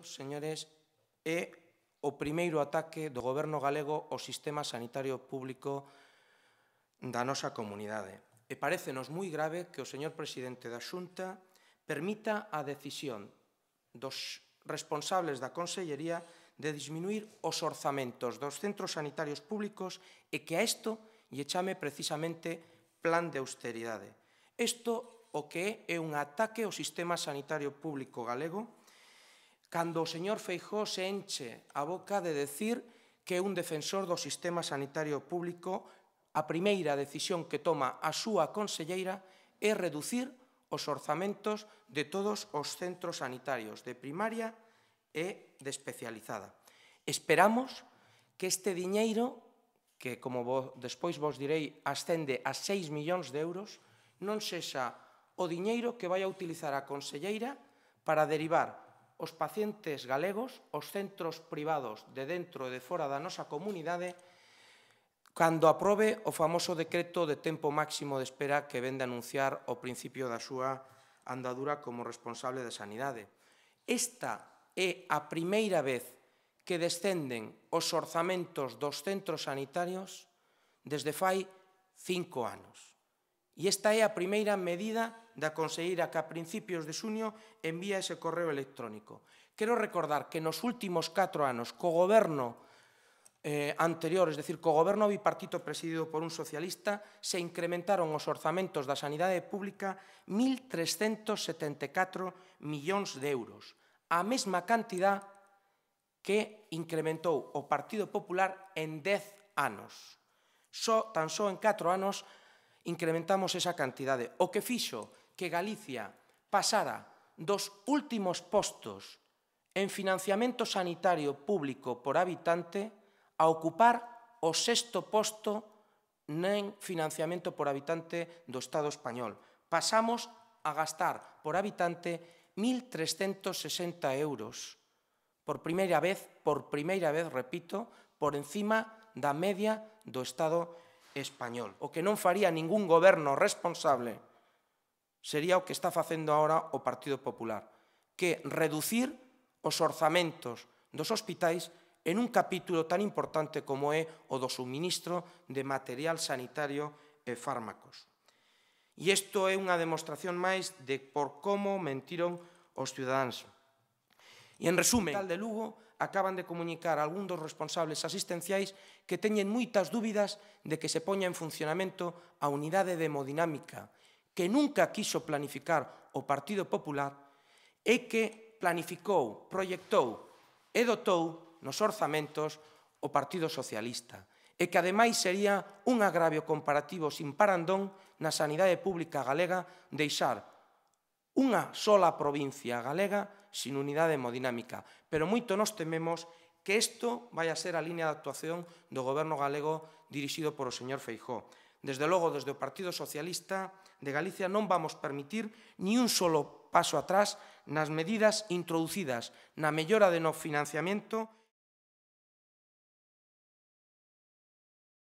Isto, señores, é o primeiro ataque do goberno galego ao sistema sanitario público da nosa comunidade. E parecenos moi grave que o señor presidente da Xunta permita a decisión dos responsables da Consellería de disminuir os orzamentos dos centros sanitarios públicos e que a isto lle chame precisamente plan de austeridade. Isto o que é un ataque ao sistema sanitario público galego cando o señor Feijó se enche a boca de decir que é un defensor do sistema sanitario público, a primeira decisión que toma a súa conselleira é reducir os orzamentos de todos os centros sanitarios de primaria e de especializada. Esperamos que este diñeiro, que como vos, despois vos direi ascende a 6 millóns de euros, non sexa o diñeiro que vai a utilizar a conselleira para derivar os pacientes galegos, os centros privados de dentro e de fora da nosa comunidade, cando aprobe o famoso decreto de tempo máximo de espera que vende anunciar o principio da súa andadura como responsable de Sanidade. Esta é a primeira vez que descenden os orzamentos dos centros sanitarios desde fai cinco anos. E esta é a primeira medida da Conselleira que a principios de xuño envía ese correo electrónico. Quero recordar que nos últimos 4 anos co goberno eh, anterior, es decir, co goberno bipartito presidido por un socialista, se incrementaron os orzamentos da sanidade pública 1.374 millóns de euros, a mesma cantidad que incrementou o Partido Popular en 10 anos. Só, tan só en 4 anos incrementamos esa cantidade. O que fixo que Galicia pasara dos últimos postos en financiamento sanitario público por habitante a ocupar o sexto posto en financiamento por habitante do Estado español. Pasamos a gastar por habitante 1.360 euros por primeira vez, por primeira vez, repito, por encima da media do Estado español, o que non faría ningún goberno responsable sería o que está facendo agora o Partido Popular, que reducir os orzamentos dos hospitais en un capítulo tan importante como é o do suministro de material sanitario e fármacos. E isto é unha demostración máis de por como mentiron os ciudadáns. E en resumen, Hospital de Lugo acaban de comunicar a algún dos responsables asistenciais que teñen moitas dúbidas de que se poña en funcionamento a unidade de hemodinámica que nunca quiso planificar o Partido Popular e que planificou, proyectou e dotou nos orzamentos o Partido Socialista e que ademais sería un agravio comparativo sin parandón na sanidade pública galega deixar unha sola provincia galega sin unidade hemodinámica. Pero moito nos tememos que isto vai a ser a línea de actuación do goberno galego dirixido por o señor Feijóo. Desde logo, desde o Partido Socialista de Galicia non vamos permitir ni un solo paso atrás nas medidas introducidas na mellora de no financiamento